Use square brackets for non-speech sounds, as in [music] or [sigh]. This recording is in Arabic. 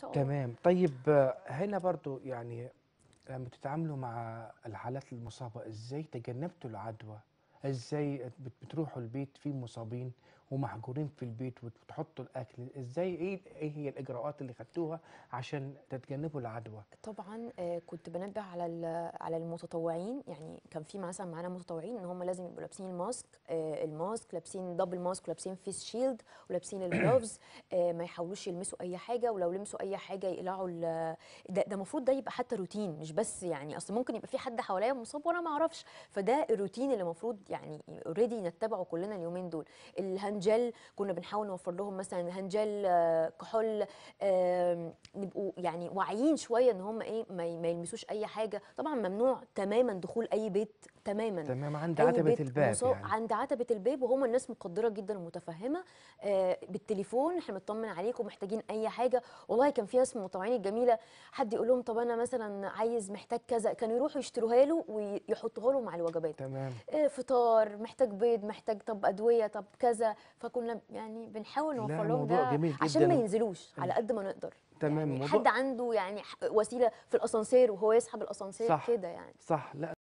شاء الله تمام طيب هنا برضو يعني لما تتعاملوا مع الحالات المصابة ازاي تجنبتوا العدوى ازاي بتروحوا البيت في مصابين ومحجورين في البيت وتحطوا الاكل ازاي ايه ايه هي الاجراءات اللي خدتوها عشان تتجنبوا العدوى طبعا آه، كنت بنبه على على المتطوعين يعني كان في مثلا معانا متطوعين ان هم لازم يبقوا لابسين الماسك آه، الماسك لابسين دبل ماسك ولابسين فيس شيلد ولابسين [coughs] الجلوفز آه، ما يحاولوش يلمسوا اي حاجه ولو لمسوا اي حاجه يقلعوا ده ده المفروض ده يبقى حتى روتين مش بس يعني اصل ممكن يبقى في حد حواليا مصاب وانا ما اعرفش فده الروتين اللي المفروض يعني اوريدي نتبعه كلنا اليومين دول هنجل كنا بنحاول نوفر لهم مثلا هنجل آه، كحول نبقوا يعني واعيين شويه ان هم ايه ما يلمسوش اي حاجه طبعا ممنوع تماما دخول اي بيت تماما تماما عند عتبه الباب يعني. عند عتبه الباب وهم الناس مقدره جدا ومتفهمه آه، بالتليفون احنا مطمن عليكم محتاجين اي حاجه والله كان في ناس من المطوعين الجميله حد يقول لهم طب انا مثلا عايز محتاج كذا كانوا يروحوا يشتروها له ويحطوها له مع الوجبات تمام آه، فطار محتاج بيض محتاج طب ادويه طب كذا فكنا يعني بنحاول نوفر لهم ده عشان ما ينزلوش على أيوه. قد ما نقدر تمام يعني حد عنده يعني وسيله في الاسانسير وهو يسحب الاسانسير كده يعني صح لا